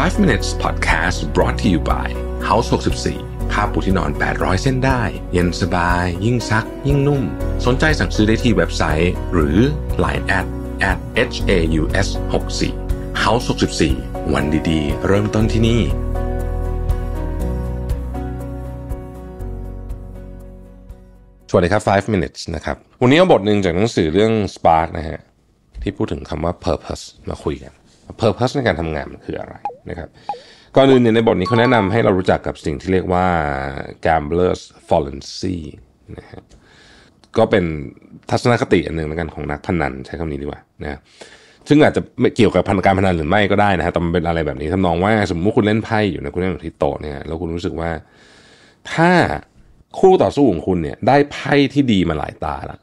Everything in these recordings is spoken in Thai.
5 minutes podcast brought to you by House 64ผ้าปูที่นอน 800 เส้นได้ เย็นสบาย ยิ่งซัก ยิ่งนุ่ม สนใจสั่งซื้อได้ที่เว็บไซต์ หรือ Line at at haus 64 House 64วันดี ๆ เริ่มต้นที่นี่ สวัสดีครับ 5 minutes นะครับ วันนี้เอาบทหนึ่งจากหนังสือเรื่อง Spark นะฮะ ที่พูดถึงคำว่า purpose มาคุยกัน purpose ในการทำงานมันคืออะไรนะครับก่อนอื่นเนี่ยในบทนี้เขาแนะนำให้เรารู้จักกับสิ่งที่เรียกว่า gamblers fallacy นะฮะก็เป็นทัศนคติอันหนึ่งแล้กันของนักพนันใช้คำนี้ดีกว่า นะ ซึ่งอาจจะไม่เกี่ยวกับพันการพนันหรือไม่ก็ได้นะฮะแต่มันเป็นอะไรแบบนี้ทำนองว่า สมมติคุณเล่นไพ่อยู่นะคุณเล่นอยู่ที่โต๊ะเนี่ย แล้วคุณรู้สึกว่าถ้าคู่ต่อสู้ของคุณเนี่ยได้ไพ่ที่ดีมาหลายตาละ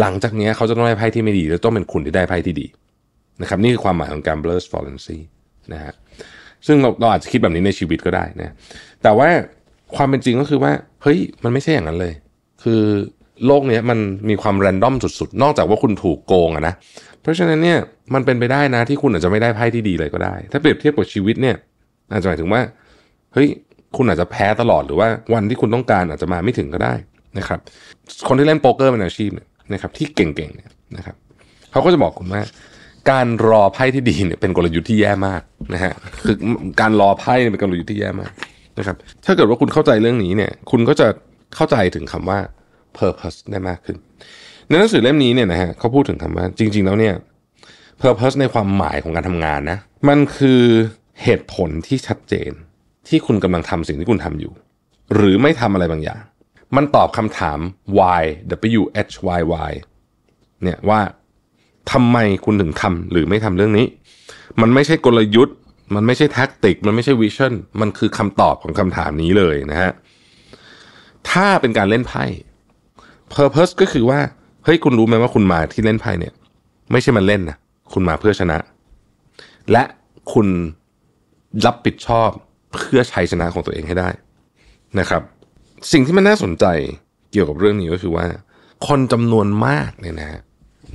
หลังจากนี้เขาจะต้องได้ไพ่ที่ไม่ดีแล้วต้องเป็นคุณที่ได้ไพ่ที่ดีนะครับ นี่คือความหมายของการ b l e r s fallacy นะฮะซึ่งเราเราอาจจะคิดแบบนี้ในชีวิตก็ได้นะแต่ว่าความเป็นจริงก็คือว่าเฮ้ยมันไม่ใช่อย่างนั้นเลย คือโลกนี้มันมีความแรนดอมสุด ๆ นอกจากว่าคุณถูกโกงอะนะเพราะฉะนั้นเนี่ยมันเป็นไปได้นะที่คุณอาจจะไม่ได้ไพ่ที่ดีเลยก็ได้ถ้าเปรียบเทียบกับชีวิตเนี่ย อาจจะหมายถึงว่าเฮ้ยคุณอาจจะแพ้ตลอดหรือว่าวันที่คุณต้องการอาจจะมาไม่ถึงก็ได้นะครับ คนที่เล่นโป๊กเกอร์เป็นอาชีพเนี่ยนะครับที่เก่งๆเนี่ยนะครับ เขาก็จะบอกคุณว่าการรอไพ่ที่ดีเนี่ยเป็นกลยุทธ์ที่แย่มากนะฮะคือการรอไพ่เป็นกลยุทธ์ที่แย่มากนะครับ ถ้าเกิดว่าคุณเข้าใจเรื่องนี้เนี่ยคุณก็จะเข้าใจถึงคำว่า purpose ได้มากขึ้น ในหนังสือเล่มนี้เนี่ยนะฮะเขาพูดถึงคำว่าจริง ๆ แล้วเนี่ย purpose ในความหมายของการทำงานนะมันคือเหตุผลที่ชัดเจนที่คุณกำลังทำสิ่งที่คุณทำอยู่ หรือไม่ทำอะไรบางอย่าง มันตอบคำถาม why w h y y เนี่ยว่าทำไมคุณถึงทำหรือไม่ทำเรื่องนี้ มันไม่ใช่กลยุทธ์ มันไม่ใช่แท็กติกมันไม่ใช่วิชั่นมันคือคำตอบของคำถามนี้เลยนะฮะ ถ้าเป็นการเล่นไพ่ purpose ก็คือว่า เฮ้ยคุณรู้ไหมว่าคุณมาที่เล่นไพ่เนี่ย ไม่ใช่มันเล่นนะคุณมาเพื่อชนะ และคุณรับผิดชอบเพื่อชัยชนะของตัวเองให้ได้นะครับ สิ่งที่มันน่าสนใจเกี่ยวกับเรื่องนี้ก็คือว่า คนจำนวนมากเนี่ยนะฮะ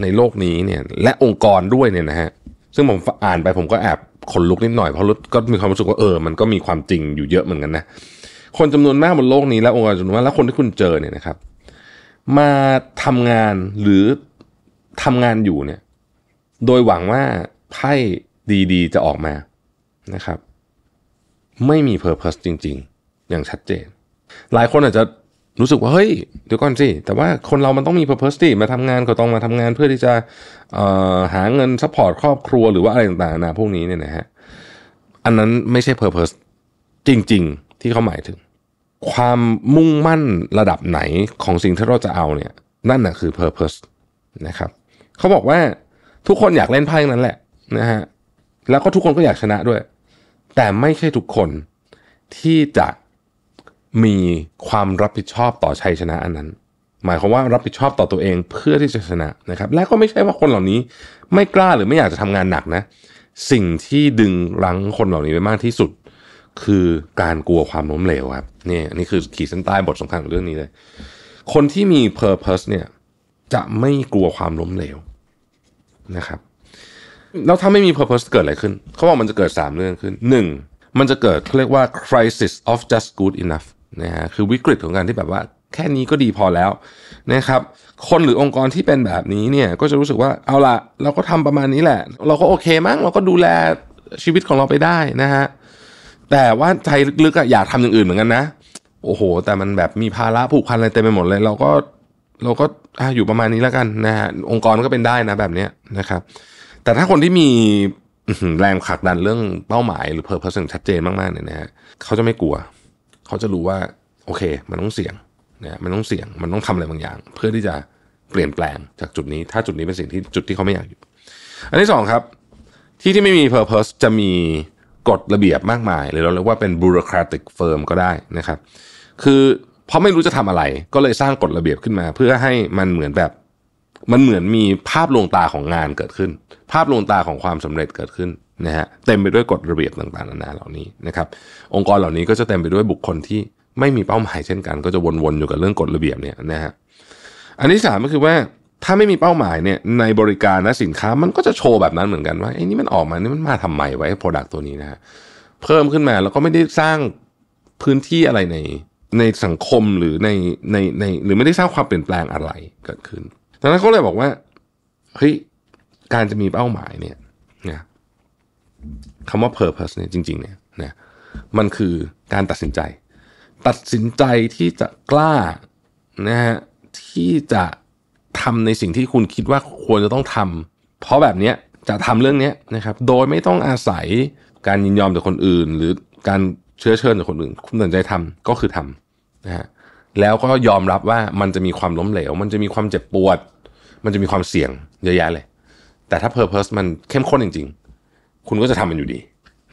ในโลกนี้เนี่ยและองค์กรด้วยเนี่ยนะฮะซึ่งผมอ่านไปผมก็แอบขนลุกนิดหน่อย เพราะก็มีความรู้สึกว่าเออมันก็มีความจริงอยู่เยอะเหมือนกันนะ คนจำนวนมากบนโลกนี้และองค์กรจำนวนมากและคนที่คุณเจอเนี่ยนะครับ มาทำงานหรือทำงานอยู่เนี่ยโดยหวังว่าไพ่ดีๆ จะออกมานะครับ ไม่มีเพอร์เพสจริง ๆ อย่างชัดเจน หลายคนอาจจะรู้สึกว่าเฮ้ยเดี๋ยวก่อนสิ แต่ว่าคนเรามันต้องมี purpose ี้มาทำงาน ก็ต้องมาทำงานเพื่อที่จะหาเงินซัพพอร์ตครอบครัวหรือว่าอะไรต่างๆนะพวกนี้เนี่ยนะฮะอันนั้นไม่ใช่ purpose จริง ๆที่เขาหมายถึง ความมุ่งมั่นระดับไหนของสิ่งที่เราจะเอาเนี่ยนั่นแหะคือ purpose นะครับ เขาบอกว่าทุกคนอยากเล่นไพ่นั้นแหละนะฮะแล้วก็ทุกคนก็อยากชนะด้วย แต่ไม่ใช่ทุกคนที่จะมีความรับผิดชอบต่อชัยชนะอันนั้น หมายความว่ารับผิดชอบต่อตัวเองเพื่อที่จะชนะนะครับ และก็ไม่ใช่ว่าคนเหล่านี้ไม่กล้าหรือไม่อยากจะทำงานหนักนะ สิ่งที่ดึงรั้งคนเหล่านี้ไปมากที่สุด คือการกลัวความล้มเหลวครับ นี่ อันนี้คือขีดเส้นใต้บทสำคัญของเรื่องนี้เลย คนที่มี purpose เนี่ยจะไม่กลัวความล้มเหลวนะครับ แล้วถ้าไม่มี purpose เกิดอะไรขึ้นเขาบอกมันจะเกิด 3 เรื่องขึ้น 1. มันจะเกิดเขาเรียกว่า crisis of just good enough นะฮะคือวิกฤตของการที่แบบว่า แค่นี้ก็ดีพอแล้วนะครับ คนหรือองค์กรที่เป็นแบบนี้เนี่ย ก็จะรู้สึกว่า เอาละเราก็ทำประมาณนี้แหละ เราก็โอเคมั้งเราก็ดูแลชีวิตของเราไปได้นะฮะแต่ว่าใจลึกๆอยากทำอย่างอื่นเหมือนกันนะโอ้โห แต่มันแบบมีภาระผูกพันอะไรเต็มไปหมดเลยเราก็เราก็อยู่ประมาณนี้แล้วกันนะฮะองค์กรก็เป็นได้นะแบบนี้นะครับ แต่ถ้าคนที่มีแรงขักดันเรื่องเป้าหมายหรือเพอร์เพ e สั่นชัดเจนมากๆเนี่ยนะฮะเขาจะไม่กลัวเขาจะรู้ว่า โอเค มันต้องเสี่ยงนะมันต้องเสี่ยง มันต้องทำอะไรบางอย่าง เพื่อที่จะเปลี่ยนแปลงจากจุดนี้ ถ้าจุดนี้เป็นสิ่งที่จุดที่เขาไม่อยากอยู่ อันที่สองครับที่ที่ไม่มี purpose จะมีกฎระเบียบมากมาย หรือเราเรียกว่าเป็น bureaucratic firm ก็ได้นะครับ คือเพราะไม่รู้จะทำอะไรก็เลยสร้างกฎระเบียบขึ้นมา เพื่อให้มันเหมือนแบบมันเหมือนมีภาพลวงตาของงานเกิดขึ้น ภาพลวงตาของความสำเร็จเกิดขึ้นนะฮะเต็มไปด้วยกฎระเบียบต่างๆนานาเหล่านี้นะครับ องค์กรเหล่านี้ก็จะเต็มไปด้วยบุคคลที่ไม่มีเป้าหมายเช่นกัน ก็จะวนๆอยู่กับเรื่องกฎระเบียบเนี่ยนะฮะอันที่สามก็คือว่าถ้าไม่มีเป้าหมายเนี่ยในบริการนะสินค้ามันก็จะโชว์แบบนั้นเหมือนกันว่าไอ้นี่มันออกมานี่มันมาทำไมไว้โปรดักตัวนี้นะฮะเพิ่มขึ้นมาแล้วก็ไม่ได้สร้างพื้นที่อะไรในในสังคมหรือในในในหรือไม่ได้สร้างความเปลี่ยนแปลงอะไรเกิดขึ้นดังนั้นเขาเลยบอกว่าเฮ้ยการจะมีเป้าหมายเนี่ยนะคำว่า purpose เนี่ยจริงๆเนี่ยนะมันคือการตัดสินใจ ตัดสินใจที่จะกล้านะฮะที่จะทำในสิ่งที่คุณคิดว่าควรจะต้องทำเพราะแบบนี้จะทำเรื่องนี้นะครับโดยไม่ต้องอาศัยการยินยอมจากคนอื่น หรือการเชื้อเชิญจากคนอื่น คุณตัดใจทำก็คือทำนะฮะแล้วก็ยอมรับว่ามันจะมีความล้มเหลว มันจะมีความเจ็บปวด มันจะมีความเสี่ยงเยอะแยะเลย แต่ถ้าเพอร์เพสมันเข้มข้นจริง ๆคุณก็จะทำมันอยู่ดี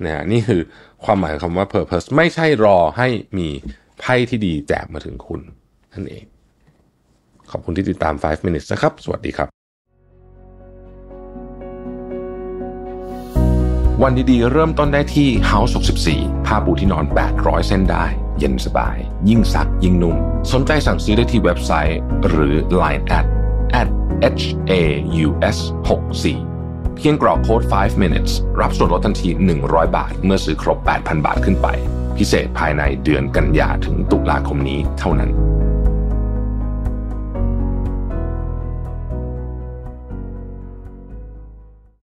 นะฮะนี่คือความหมายของคำว่า purpose ไม่ใช่รอให้มีไพ่ที่ดีแจกมาถึงคุณนั่นเอง ขอบคุณที่ติดตาม 5 minutes นะครับ สวัสดีครับ วันดีๆ เริ่มต้นได้ที่ House 64ผ้าปูที่นอน 800 เส้นได้ เย็นสบาย ยิ่งซักยิ่งนุ่ม สนใจสั่งซื้อได้ที่เว็บไซต์ หรือ Line at at h a u s 6 4เพียงกรอกโค้ด5 minutes รับส่วนลดทันที100บาท เมื่อซื้อครบ8,000บาทขึ้นไป พิเศษภายในเดือนกันยาถึงตุลาคมนี้เท่านั้น